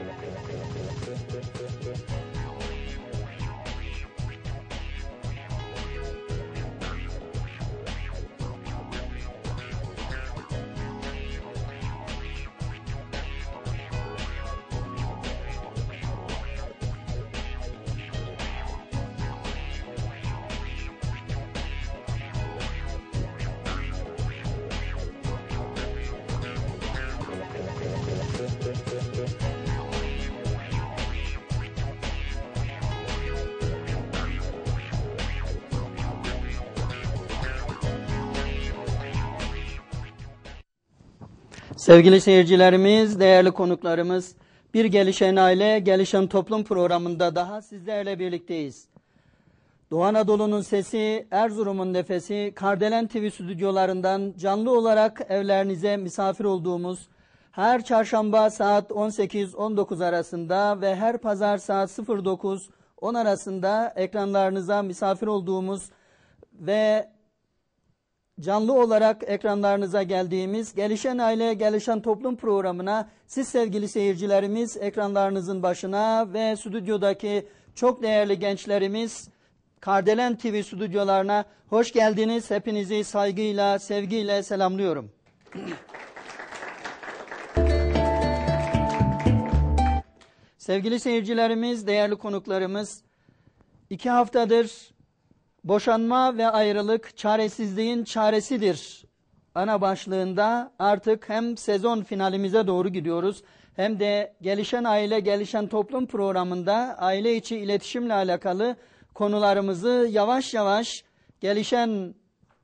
Thank you. Sevgili seyircilerimiz, değerli konuklarımız, Bir Gelişen Aile, Gelişen Toplum programında daha sizlerle birlikteyiz. Doğu Anadolu'nun sesi, Erzurum'un nefesi, Kardelen TV stüdyolarından canlı olarak evlerinize misafir olduğumuz, her çarşamba saat 18-19 arasında ve her pazar saat 09-10 arasında ekranlarınıza misafir olduğumuz ve Canlı olarak ekranlarınıza geldiğimiz Gelişen Aile Gelişen Toplum programına siz sevgili seyircilerimiz ekranlarınızın başına ve stüdyodaki çok değerli gençlerimiz Kardelen TV stüdyolarına hoş geldiniz. Hepinizi saygıyla, sevgiyle selamlıyorum. sevgili seyircilerimiz, değerli konuklarımız, iki haftadır Boşanma ve ayrılık çaresizliğin çaresidir. Ana başlığında artık hem sezon finalimize doğru gidiyoruz hem de gelişen aile gelişen toplum programında aile içi iletişimle alakalı konularımızı yavaş yavaş gelişen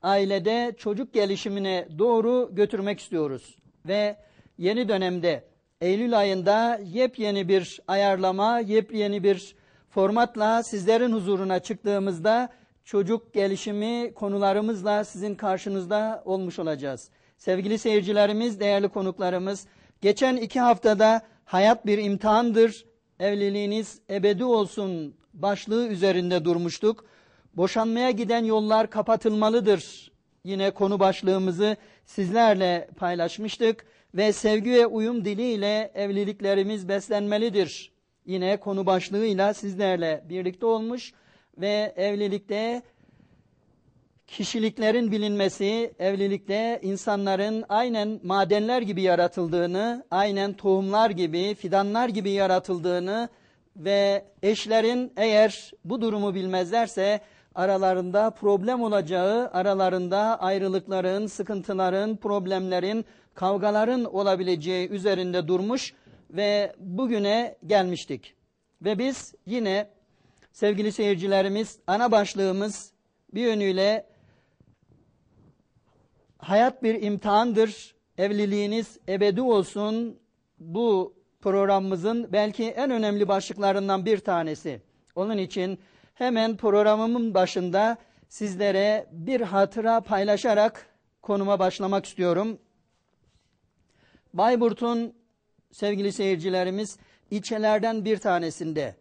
ailede çocuk gelişimine doğru götürmek istiyoruz. Ve yeni dönemde Eylül ayında yepyeni bir ayarlama, yepyeni bir formatla sizlerin huzuruna çıktığımızda çocuk gelişimi konularımızla sizin karşınızda olmuş olacağız. Sevgili seyircilerimiz, değerli konuklarımız, geçen iki haftada hayat bir imtihandır, evliliğiniz ebedi olsun başlığı üzerinde durmuştuk. Boşanmaya giden yollar kapatılmalıdır. Yine konu başlığımızı sizlerle paylaşmıştık ve sevgi ve uyum diliyle evliliklerimiz beslenmelidir. Yine konu başlığıyla sizlerle birlikte olmuş ve evlilikte kişiliklerin bilinmesi, evlilikte insanların aynen madenler gibi yaratıldığını, aynen tohumlar gibi, fidanlar gibi yaratıldığını ve eşlerin eğer bu durumu bilmezlerse aralarında problem olacağı, aralarında ayrılıkların, sıkıntıların, problemlerin, kavgaların olabileceği üzerinde durmuş ve bugüne gelmiştik. Ve biz yine sevgili seyircilerimiz ana başlığımız bir yönüyle hayat bir imtihandır. Evliliğiniz ebedi olsun. Bu programımızın belki en önemli başlıklarından bir tanesi. Onun için hemen programımın başında sizlere bir hatıra paylaşarak konuma başlamak istiyorum. Bayburt'un sevgili seyircilerimiz ilçelerden bir tanesinde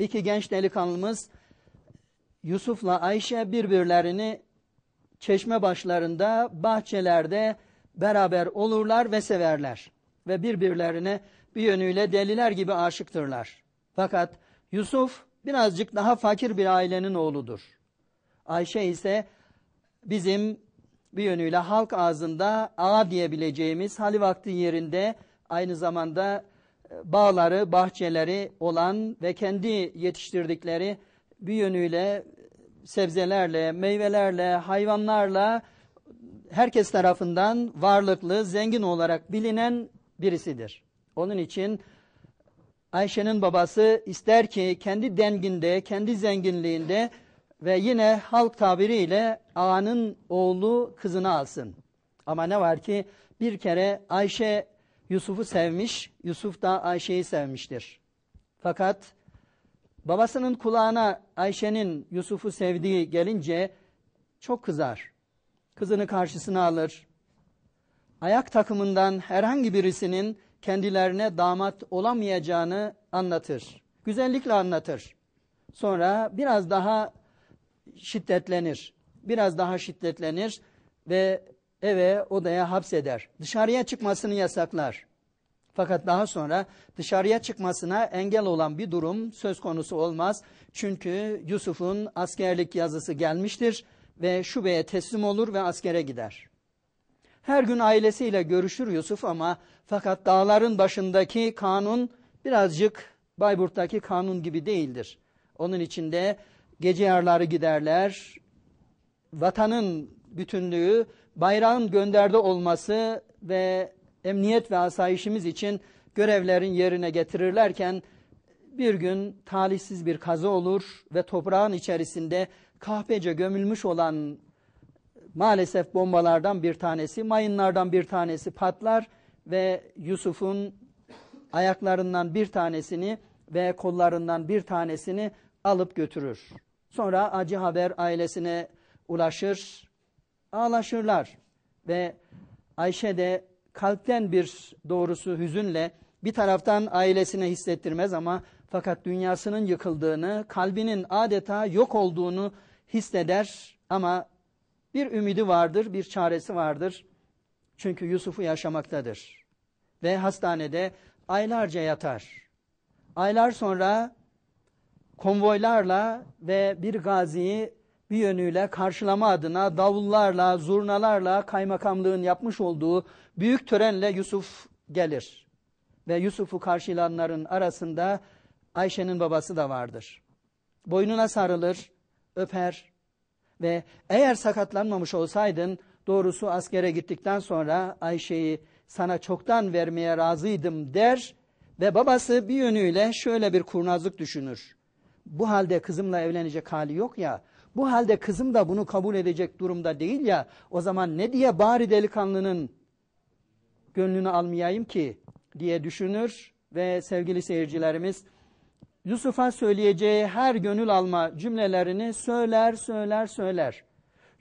İki genç delikanlımız Yusuf'la Ayşe birbirlerini çeşme başlarında, bahçelerde beraber olurlar ve severler. Ve birbirlerine bir yönüyle deliler gibi aşıktırlar. Fakat Yusuf birazcık daha fakir bir ailenin oğludur. Ayşe ise bizim bir yönüyle halk ağzında ağa diyebileceğimiz hali vakti yerinde aynı zamanda bağları, bahçeleri olan ve kendi yetiştirdikleri bir yönüyle sebzelerle, meyvelerle, hayvanlarla herkes tarafından varlıklı, zengin olarak bilinen birisidir. Onun için Ayşe'nin babası ister ki kendi denginde, kendi zenginliğinde ve yine halk tabiriyle ağanın oğlu kızını alsın. Ama ne var ki bir kere Ayşe Yusuf'u sevmiş, Yusuf da Ayşe'yi sevmiştir. Fakat babasının kulağına Ayşe'nin Yusuf'u sevdiği gelince çok kızar. Kızını karşısına alır. Ayak takımından herhangi birisinin kendilerine damat olamayacağını anlatır. Güzellikle anlatır. Sonra biraz daha şiddetlenir. Biraz daha şiddetlenir ve eve, odaya hapseder. Dışarıya çıkmasını yasaklar. Fakat daha sonra dışarıya çıkmasına engel olan bir durum söz konusu olmaz. Çünkü Yusuf'un askerlik yazısı gelmiştir ve şubeye teslim olur ve askere gider. Her gün ailesiyle görüşür Yusuf ama fakat dağların başındaki kanun birazcık Bayburt'taki kanun gibi değildir. Onun içinde gece yarları giderler, vatanın bütünlüğü bayrağın gönderde olması ve emniyet ve asayişimiz için görevlerin yerine getirirlerken bir gün talihsiz bir kaza olur ve toprağın içerisinde kahpece gömülmüş olan maalesef bombalardan bir tanesi, mayınlardan bir tanesi patlar ve Yusuf'un ayaklarından bir tanesini ve kollarından bir tanesini alıp götürür. Sonra acı haber ailesine ulaşır ağlaşırlar. Ve Ayşe de kalpten bir doğrusu hüzünle bir taraftan ailesine hissettirmez ama fakat dünyasının yıkıldığını, kalbinin adeta yok olduğunu hisseder ama bir ümidi vardır, bir çaresi vardır. Çünkü Yusuf'u yaşamaktadır. Ve hastanede aylarca yatar. Aylar sonra konvoylarla ve bir gaziyi bir yönüyle karşılama adına davullarla, zurnalarla kaymakamlığın yapmış olduğu büyük törenle Yusuf gelir. Ve Yusuf'u karşılanların arasında Ayşe'nin babası da vardır. Boynuna sarılır, öper ve eğer sakatlanmamış olsaydın doğrusu askere gittikten sonra Ayşe'yi sana çoktan vermeye razıydım der ve babası bir yönüyle şöyle bir kurnazlık düşünür. Bu halde kızımla evlenecek hali yok ya bu halde kızım da bunu kabul edecek durumda değil ya o zaman ne diye bari delikanlının gönlünü almayayım ki diye düşünür ve sevgili seyircilerimiz Yusuf'a söyleyeceği her gönül alma cümlelerini söyler söyler söyler.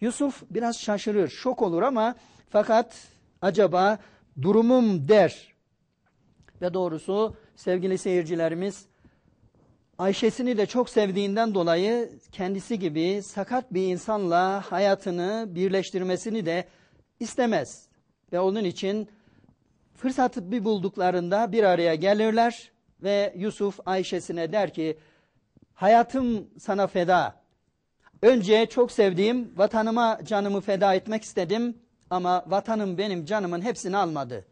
Yusuf biraz şaşırır, şok olur ama fakat acaba durumum der. Ve doğrusu sevgili seyircilerimiz Ayşe'sini de çok sevdiğinden dolayı kendisi gibi sakat bir insanla hayatını birleştirmesini de istemez. Ve onun için fırsatı bir bulduklarında bir araya gelirler ve Yusuf Ayşe'sine der ki hayatım sana feda. Önce çok sevdiğim vatanıma canımı feda etmek istedim ama vatanım benim canımın hepsini almadı.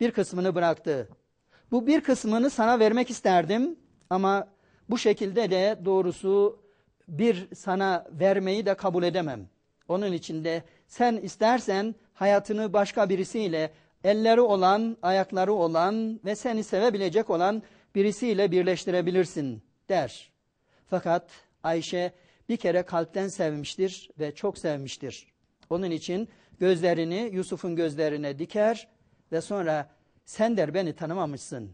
Bir kısmını bıraktı. Bu bir kısmını sana vermek isterdim ama bu şekilde de doğrusu bir sana vermeyi de kabul edemem. Onun için de sen istersen hayatını başka birisiyle elleri olan, ayakları olan ve seni sevebilecek olan birisiyle birleştirebilirsin der. Fakat Ayşe bir kere kalpten sevmiştir ve çok sevmiştir. Onun için gözlerini Yusuf'un gözlerine diker ve sonra sen der beni tanımamışsın.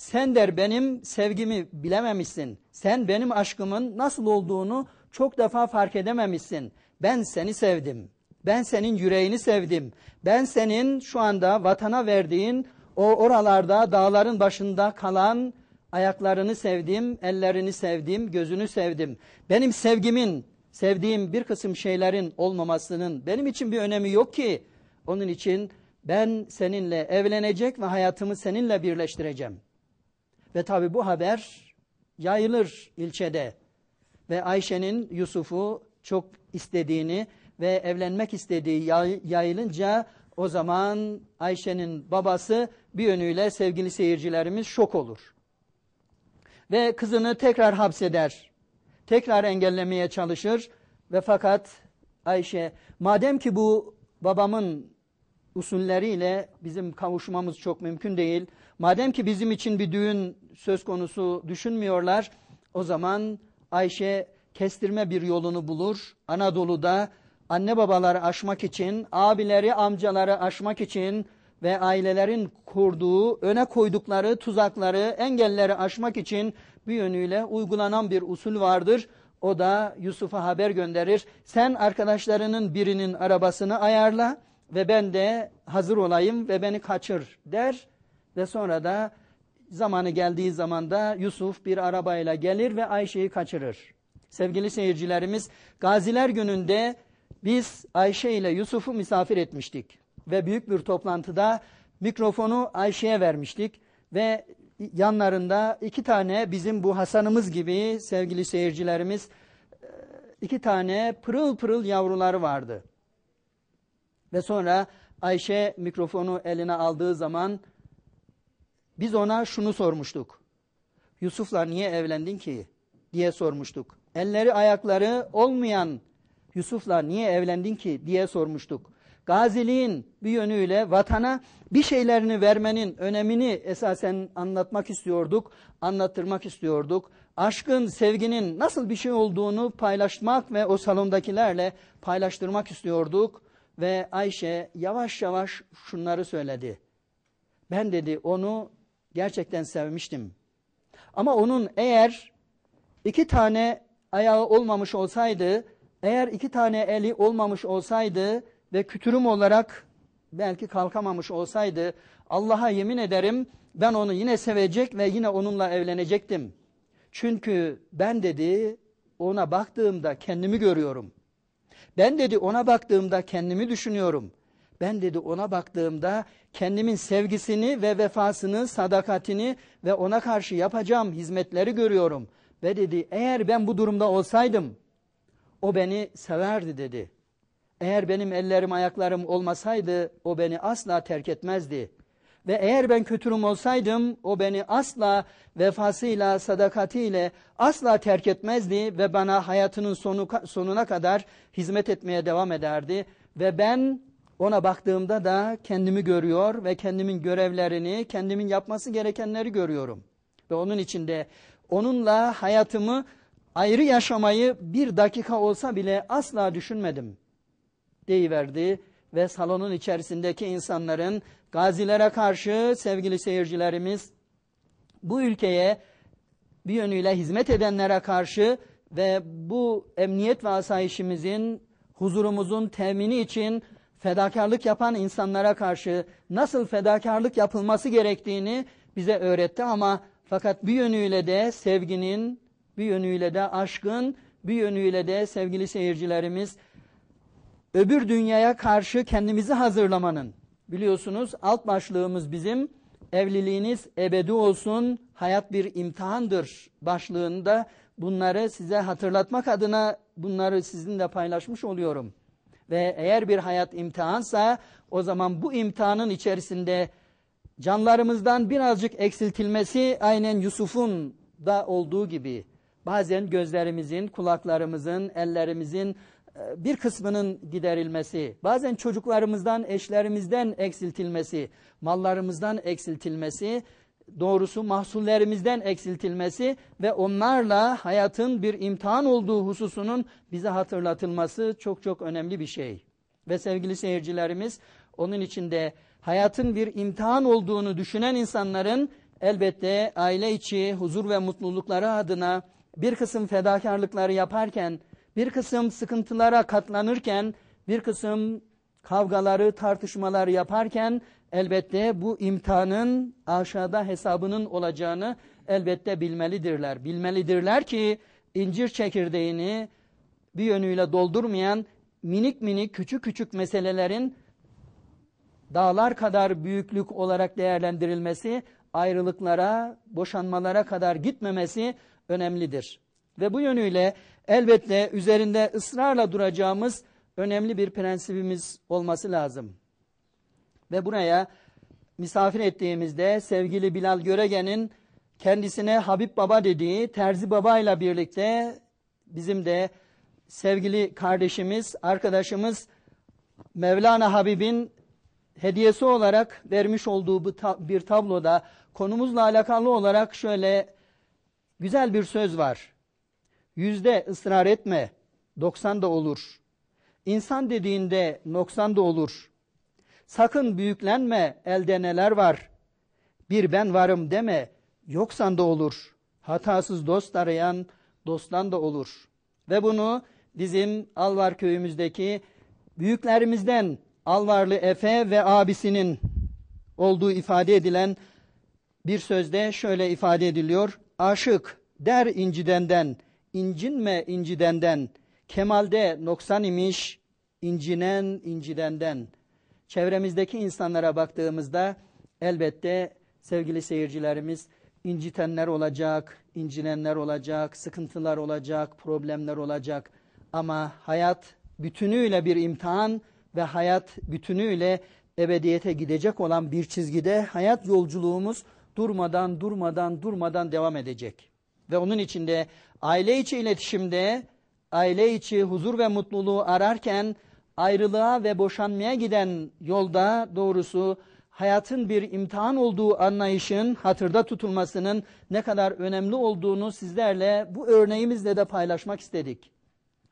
Sen der benim sevgimi bilememişsin. Sen benim aşkımın nasıl olduğunu çok defa fark edememişsin. Ben seni sevdim. Ben senin yüreğini sevdim. Ben senin şu anda vatana verdiğin o oralarda dağların başında kalan ayaklarını sevdim, ellerini sevdim, gözünü sevdim. Benim sevgimin, sevdiğim bir kısım şeylerin olmamasının benim için bir önemi yok ki. Onun için ben seninle evlenecek ve hayatımı seninle birleştireceğim.'' Ve tabi bu haber yayılır ilçede. Ve Ayşe'nin Yusuf'u çok istediğini ve evlenmek istediği yayılınca o zaman Ayşe'nin babası bir yönüyle sevgili seyircilerimiz şok olur. Ve kızını tekrar hapseder. Tekrar engellemeye çalışır ve fakat Ayşe madem ki bu babamın usulleriyle bizim kavuşmamız çok mümkün değil. Madem ki bizim için bir düğün söz konusu düşünmüyorlar, o zaman Ayşe kestirme bir yolunu bulur. Anadolu'da anne babaları aşmak için, abileri amcaları aşmak için ve ailelerin kurduğu, öne koydukları tuzakları, engelleri aşmak için bir yönüyle uygulanan bir usul vardır. O da Yusuf'a haber gönderir. Sen arkadaşlarının birinin arabasını ayarla ve ben de hazır olayım ve beni kaçır der ve sonra da zamanı geldiği zaman da Yusuf bir arabayla gelir ve Ayşe'yi kaçırır. Sevgili seyircilerimiz Gaziler gününde biz Ayşe ile Yusuf'u misafir etmiştik ve büyük bir toplantıda mikrofonu Ayşe'ye vermiştik ve yanlarında iki tane bizim bu Hasan'ımız gibi sevgili seyircilerimiz e, iki tane pırıl pırıl yavruları vardı. Ve sonra Ayşe mikrofonu eline aldığı zaman biz ona şunu sormuştuk. Yusuf'la niye evlendin ki? diye sormuştuk. Elleri ayakları olmayan Yusuf'la niye evlendin ki diye sormuştuk. Gaziliğin bir yönüyle vatana bir şeylerini vermenin önemini esasen anlatmak istiyorduk, anlattırmak istiyorduk. Aşkın, sevginin nasıl bir şey olduğunu paylaşmak ve o salondakilerle paylaştırmak istiyorduk. Ve Ayşe yavaş yavaş şunları söyledi. Ben dedi onu gerçekten sevmiştim. Ama onun eğer iki tane ayağı olmamış olsaydı, eğer iki tane eli olmamış olsaydı ve kütürüm olarak belki kalkamamış olsaydı, Allah'a yemin ederim ben onu yine sevecek ve yine onunla evlenecektim. Çünkü ben dedi ona baktığımda kendimi görüyorum. Ben dedi ona baktığımda kendimi düşünüyorum. Ben dedi ona baktığımda kendimin sevgisini ve vefasını, sadakatini ve ona karşı yapacağım hizmetleri görüyorum. Ve dedi eğer ben bu durumda olsaydım o beni severdi dedi. Eğer benim ellerim ayaklarım olmasaydı o beni asla terk etmezdi. Ve eğer ben kötürüm olsaydım o beni asla vefasıyla, sadakatiyle asla terk etmezdi ve bana hayatının sonu, sonuna kadar hizmet etmeye devam ederdi. Ve ben ona baktığımda da kendimi görüyor ve kendimin görevlerini, kendimin yapması gerekenleri görüyorum. Ve onun içinde onunla hayatımı ayrı yaşamayı bir dakika olsa bile asla düşünmedim deyiverdi ve salonun içerisindeki insanların Gazilere karşı sevgili seyircilerimiz bu ülkeye bir yönüyle hizmet edenlere karşı ve bu emniyet ve asayişimizin, huzurumuzun temini için fedakarlık yapan insanlara karşı nasıl fedakarlık yapılması gerektiğini bize öğretti ama fakat bir yönüyle de sevginin, bir yönüyle de aşkın, bir yönüyle de sevgili seyircilerimiz öbür dünyaya karşı kendimizi hazırlamanın, Biliyorsunuz alt başlığımız bizim evliliğiniz ebedi olsun hayat bir imtihandır başlığında bunları size hatırlatmak adına bunları sizinle paylaşmış oluyorum. Ve eğer bir hayat imtihansa o zaman bu imtihanın içerisinde canlarımızdan birazcık eksiltilmesi aynen Yusuf'un da olduğu gibi. Bazen gözlerimizin, kulaklarımızın, ellerimizin e, bir kısmının giderilmesi, bazen çocuklarımızdan, eşlerimizden eksiltilmesi, mallarımızdan eksiltilmesi, doğrusu mahsullerimizden eksiltilmesi ve onlarla hayatın bir imtihan olduğu hususunun bize hatırlatılması çok çok önemli bir şey. Ve sevgili seyircilerimiz onun içinde hayatın bir imtihan olduğunu düşünen insanların elbette aile içi huzur ve mutlulukları adına bir kısım fedakarlıkları yaparken bir kısım sıkıntılara katlanırken, bir kısım kavgaları, tartışmalar yaparken elbette bu imtihanın aşağıda hesabının olacağını elbette bilmelidirler. Bilmelidirler ki incir çekirdeğini bir yönüyle doldurmayan minik minik küçük küçük meselelerin dağlar kadar büyüklük olarak değerlendirilmesi, ayrılıklara, boşanmalara kadar gitmemesi önemlidir. Ve bu yönüyle elbette üzerinde ısrarla duracağımız önemli bir prensibimiz olması lazım. Ve buraya misafir ettiğimizde sevgili Bilal Görege'nin kendisine Habib Baba dediği Terzi Baba ile birlikte bizim de sevgili kardeşimiz, arkadaşımız Mevlana Habib'in hediyesi olarak vermiş olduğu bir tabloda konumuzla alakalı olarak şöyle güzel bir söz var. Yüzde ısrar etme. 90 da olur. İnsan dediğinde 90 da olur. Sakın büyüklenme. Elde neler var? Bir ben varım deme. Yoksan da olur. Hatasız dost arayan dosttan da olur. Ve bunu bizim Alvar köyümüzdeki büyüklerimizden Alvarlı Efe ve abisinin olduğu ifade edilen bir sözde şöyle ifade ediliyor. Aşık der incidenden incinme incidenden, kemalde noksan imiş, incinen incidenden. Çevremizdeki insanlara baktığımızda elbette sevgili seyircilerimiz incitenler olacak, incinenler olacak, sıkıntılar olacak, problemler olacak. Ama hayat bütünüyle bir imtihan ve hayat bütünüyle ebediyete gidecek olan bir çizgide hayat yolculuğumuz durmadan durmadan durmadan devam edecek ve onun içinde aile içi iletişimde, aile içi huzur ve mutluluğu ararken ayrılığa ve boşanmaya giden yolda doğrusu hayatın bir imtihan olduğu anlayışın hatırda tutulmasının ne kadar önemli olduğunu sizlerle bu örneğimizle de paylaşmak istedik.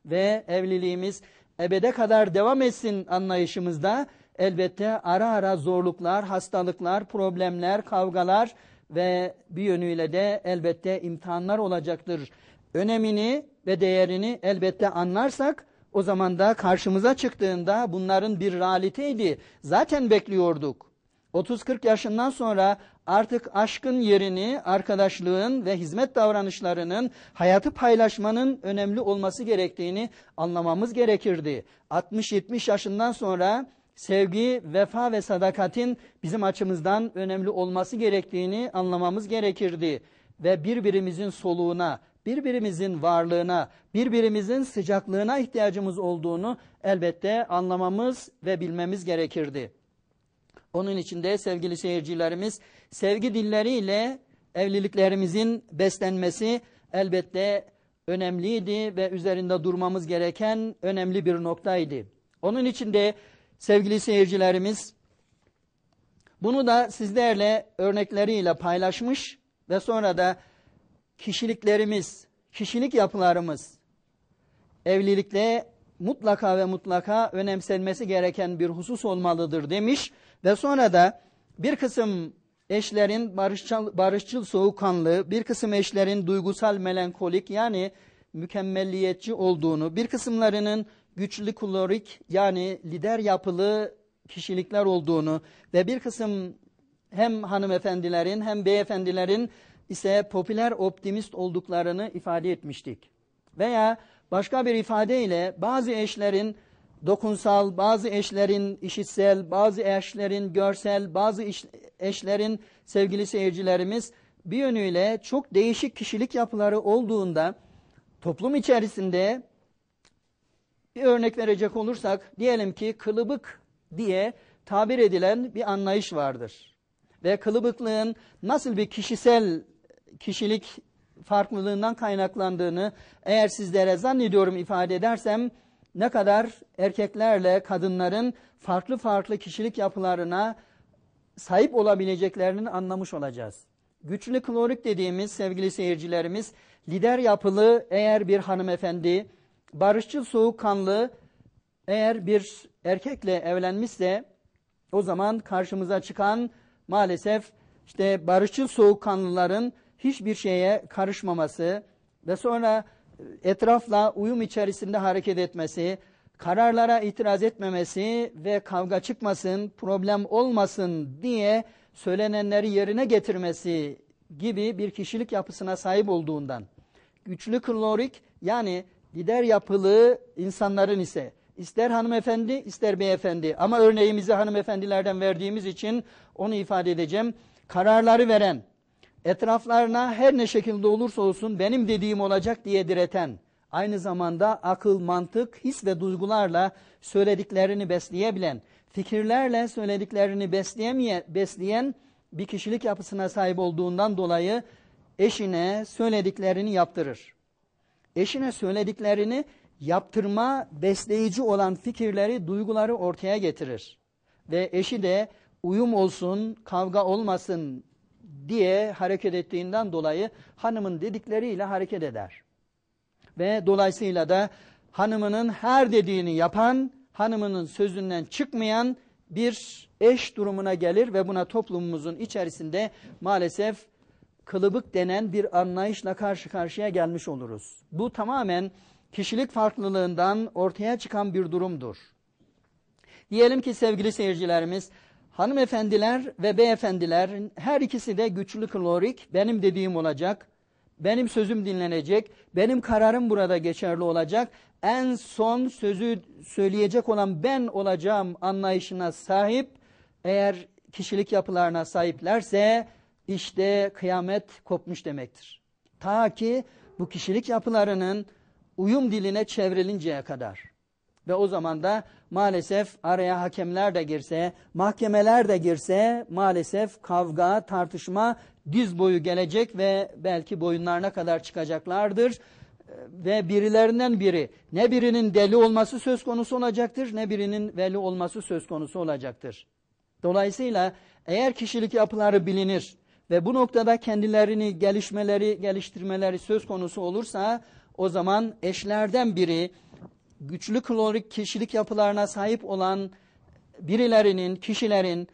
Ve evliliğimiz ebede kadar devam etsin anlayışımızda elbette ara ara zorluklar, hastalıklar, problemler, kavgalar ve bir yönüyle de elbette imtihanlar olacaktır. Önemini ve değerini elbette anlarsak o zaman da karşımıza çıktığında bunların bir realiteydi. Zaten bekliyorduk. 30-40 yaşından sonra artık aşkın yerini, arkadaşlığın ve hizmet davranışlarının, hayatı paylaşmanın önemli olması gerektiğini anlamamız gerekirdi. 60-70 yaşından sonra sevgi, vefa ve sadakatin bizim açımızdan önemli olması gerektiğini anlamamız gerekirdi. Ve birbirimizin soluğuna, birbirimizin varlığına, birbirimizin sıcaklığına ihtiyacımız olduğunu elbette anlamamız ve bilmemiz gerekirdi. Onun için de sevgili seyircilerimiz sevgi dilleriyle evliliklerimizin beslenmesi elbette önemliydi ve üzerinde durmamız gereken önemli bir noktaydı. Onun için de Sevgili seyircilerimiz, bunu da sizlerle örnekleriyle paylaşmış ve sonra da kişiliklerimiz, kişilik yapılarımız, evlilikte mutlaka ve mutlaka önemsenmesi gereken bir husus olmalıdır demiş ve sonra da bir kısım eşlerin barışçıl, barışçıl soğukkanlı, bir kısım eşlerin duygusal melankolik yani mükemmelliyetçi olduğunu, bir kısımlarının güçlü kulorik yani lider yapılı kişilikler olduğunu ve bir kısım hem hanımefendilerin hem beyefendilerin ise popüler optimist olduklarını ifade etmiştik. Veya başka bir ifadeyle bazı eşlerin dokunsal, bazı eşlerin işitsel, bazı eşlerin görsel, bazı eşlerin sevgili seyircilerimiz bir yönüyle çok değişik kişilik yapıları olduğunda toplum içerisinde bir örnek verecek olursak diyelim ki kılıbık diye tabir edilen bir anlayış vardır. Ve kılıbıklığın nasıl bir kişisel kişilik farklılığından kaynaklandığını eğer sizlere zannediyorum ifade edersem ne kadar erkeklerle kadınların farklı farklı kişilik yapılarına sahip olabileceklerini anlamış olacağız. Güçlü klorik dediğimiz sevgili seyircilerimiz lider yapılı eğer bir hanımefendi barışçıl soğukkanlı eğer bir erkekle evlenmişse o zaman karşımıza çıkan maalesef işte barışçıl soğukkanlıların hiçbir şeye karışmaması ve sonra e, etrafla uyum içerisinde hareket etmesi, kararlara itiraz etmemesi ve kavga çıkmasın, problem olmasın diye söylenenleri yerine getirmesi gibi bir kişilik yapısına sahip olduğundan. Güçlü klorik yani lider yapılı insanların ise ister hanımefendi ister beyefendi ama örneğimizi hanımefendilerden verdiğimiz için onu ifade edeceğim. Kararları veren, etraflarına her ne şekilde olursa olsun benim dediğim olacak diye direten, aynı zamanda akıl, mantık, his ve duygularla söylediklerini besleyebilen, fikirlerle söylediklerini besleyen bir kişilik yapısına sahip olduğundan dolayı eşine söylediklerini yaptırır. Eşine söylediklerini yaptırma besleyici olan fikirleri, duyguları ortaya getirir. Ve eşi de uyum olsun, kavga olmasın diye hareket ettiğinden dolayı hanımın dedikleriyle hareket eder. Ve dolayısıyla da hanımının her dediğini yapan, hanımının sözünden çıkmayan bir eş durumuna gelir ve buna toplumumuzun içerisinde maalesef kılıbık denen bir anlayışla karşı karşıya gelmiş oluruz. Bu tamamen kişilik farklılığından ortaya çıkan bir durumdur. Diyelim ki sevgili seyircilerimiz, hanımefendiler ve beyefendiler her ikisi de güçlü klorik, benim dediğim olacak, benim sözüm dinlenecek, benim kararım burada geçerli olacak, en son sözü söyleyecek olan ben olacağım anlayışına sahip, eğer kişilik yapılarına sahiplerse, işte kıyamet kopmuş demektir. Ta ki bu kişilik yapılarının uyum diline çevrilinceye kadar. Ve o zaman da maalesef araya hakemler de girse, mahkemeler de girse maalesef kavga, tartışma diz boyu gelecek ve belki boyunlarına kadar çıkacaklardır. Ve birilerinden biri ne birinin deli olması söz konusu olacaktır ne birinin veli olması söz konusu olacaktır. Dolayısıyla eğer kişilik yapıları bilinir, ve bu noktada kendilerini gelişmeleri, geliştirmeleri söz konusu olursa o zaman eşlerden biri güçlü klorik kişilik yapılarına sahip olan birilerinin, kişilerin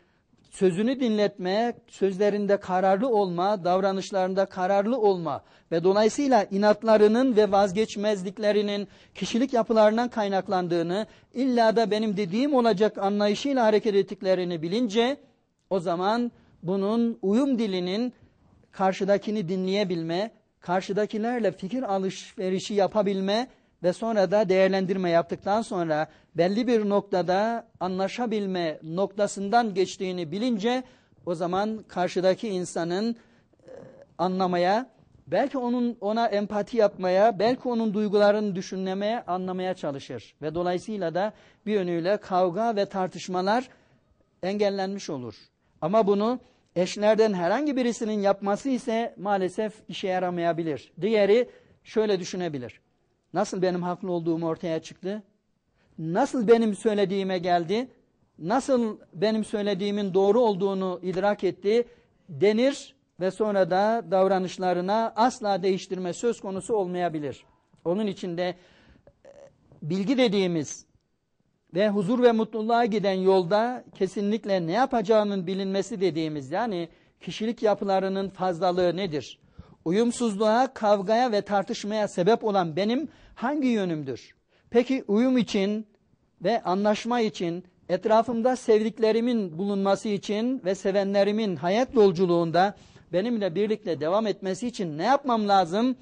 sözünü dinletme, sözlerinde kararlı olma, davranışlarında kararlı olma ve dolayısıyla inatlarının ve vazgeçmezliklerinin kişilik yapılarından kaynaklandığını, illa da benim dediğim olacak anlayışıyla hareket ettiklerini bilince o zaman bunun uyum dilinin karşıdakini dinleyebilme, karşıdakilerle fikir alışverişi yapabilme ve sonra da değerlendirme yaptıktan sonra belli bir noktada anlaşabilme noktasından geçtiğini bilince o zaman karşıdaki insanın e, anlamaya, belki onun ona empati yapmaya, belki onun duygularını düşünmeye, anlamaya çalışır. Ve dolayısıyla da bir yönüyle kavga ve tartışmalar engellenmiş olur. Ama bunu Eşlerden herhangi birisinin yapması ise maalesef işe yaramayabilir. Diğeri şöyle düşünebilir. Nasıl benim haklı olduğum ortaya çıktı? Nasıl benim söylediğime geldi? Nasıl benim söylediğimin doğru olduğunu idrak etti? Denir ve sonra da davranışlarına asla değiştirme söz konusu olmayabilir. Onun için de e, bilgi dediğimiz ve huzur ve mutluluğa giden yolda kesinlikle ne yapacağının bilinmesi dediğimiz yani kişilik yapılarının fazlalığı nedir? Uyumsuzluğa, kavgaya ve tartışmaya sebep olan benim hangi yönümdür? Peki uyum için ve anlaşma için, etrafımda sevdiklerimin bulunması için ve sevenlerimin hayat yolculuğunda benimle birlikte devam etmesi için ne yapmam lazım?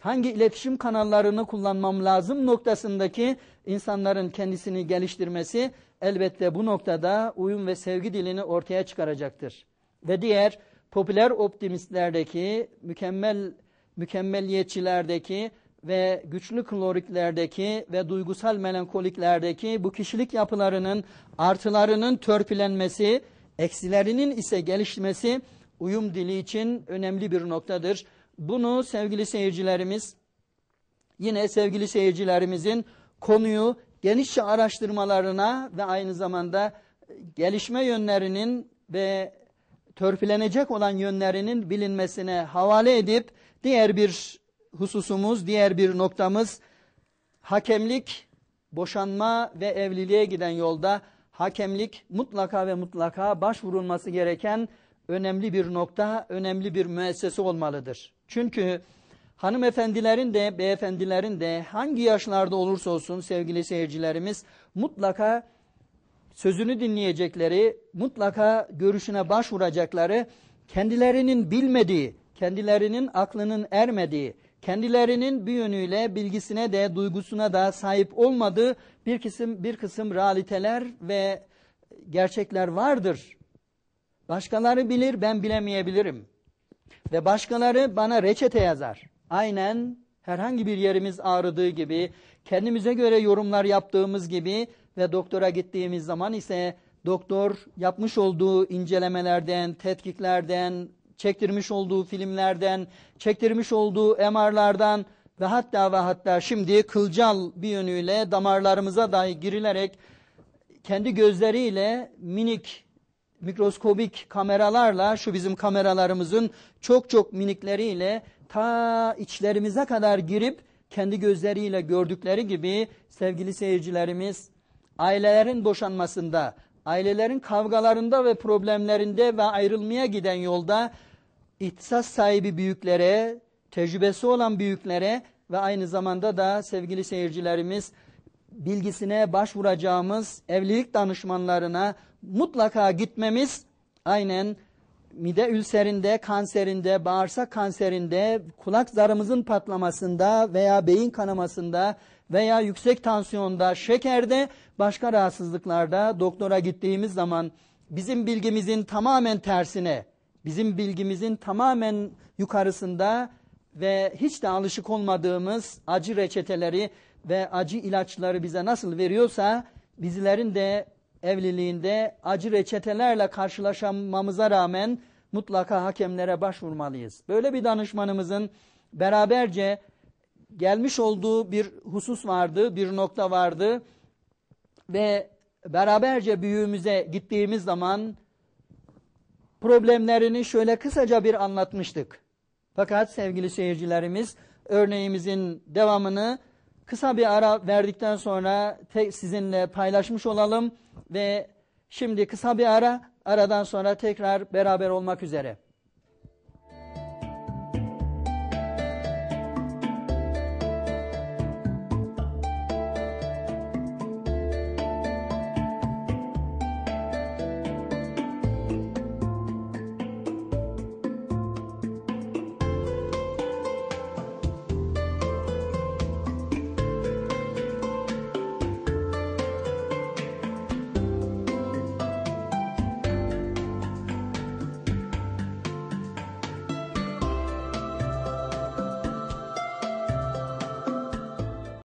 hangi iletişim kanallarını kullanmam lazım noktasındaki insanların kendisini geliştirmesi elbette bu noktada uyum ve sevgi dilini ortaya çıkaracaktır. Ve diğer popüler optimistlerdeki, mükemmel mükemmeliyetçilerdeki ve güçlü kloriklerdeki ve duygusal melankoliklerdeki bu kişilik yapılarının artılarının törpülenmesi, eksilerinin ise gelişmesi uyum dili için önemli bir noktadır. Bunu sevgili seyircilerimiz, yine sevgili seyircilerimizin konuyu genişçe araştırmalarına ve aynı zamanda gelişme yönlerinin ve törpülenecek olan yönlerinin bilinmesine havale edip diğer bir hususumuz, diğer bir noktamız hakemlik, boşanma ve evliliğe giden yolda hakemlik mutlaka ve mutlaka başvurulması gereken önemli bir nokta, önemli bir müessese olmalıdır. Çünkü hanımefendilerin de beyefendilerin de hangi yaşlarda olursa olsun sevgili seyircilerimiz mutlaka sözünü dinleyecekleri, mutlaka görüşüne başvuracakları, kendilerinin bilmediği, kendilerinin aklının ermediği, kendilerinin bir yönüyle bilgisine de duygusuna da sahip olmadığı bir kısım, bir kısım realiteler ve gerçekler vardır. Başkaları bilir ben bilemeyebilirim. Ve başkaları bana reçete yazar. Aynen herhangi bir yerimiz ağrıdığı gibi, kendimize göre yorumlar yaptığımız gibi ve doktora gittiğimiz zaman ise doktor yapmış olduğu incelemelerden, tetkiklerden, çektirmiş olduğu filmlerden, çektirmiş olduğu MR'lardan ve hatta ve hatta şimdi kılcal bir yönüyle damarlarımıza dahi girilerek kendi gözleriyle minik mikroskobik kameralarla şu bizim kameralarımızın çok çok minikleriyle ta içlerimize kadar girip kendi gözleriyle gördükleri gibi sevgili seyircilerimiz ailelerin boşanmasında, ailelerin kavgalarında ve problemlerinde ve ayrılmaya giden yolda ihtisas sahibi büyüklere, tecrübesi olan büyüklere ve aynı zamanda da sevgili seyircilerimiz bilgisine başvuracağımız evlilik danışmanlarına mutlaka gitmemiz aynen mide ülserinde, kanserinde, bağırsak kanserinde, kulak zarımızın patlamasında veya beyin kanamasında veya yüksek tansiyonda, şekerde, başka rahatsızlıklarda doktora gittiğimiz zaman bizim bilgimizin tamamen tersine, bizim bilgimizin tamamen yukarısında ve hiç de alışık olmadığımız acı reçeteleri ve acı ilaçları bize nasıl veriyorsa bizlerin de evliliğinde acı reçetelerle karşılaşmamıza rağmen mutlaka hakemlere başvurmalıyız. Böyle bir danışmanımızın beraberce gelmiş olduğu bir husus vardı, bir nokta vardı ve beraberce büyüğümüze gittiğimiz zaman problemlerini şöyle kısaca bir anlatmıştık. Fakat sevgili seyircilerimiz örneğimizin devamını kısa bir ara verdikten sonra sizinle paylaşmış olalım. Ve şimdi kısa bir ara, aradan sonra tekrar beraber olmak üzere.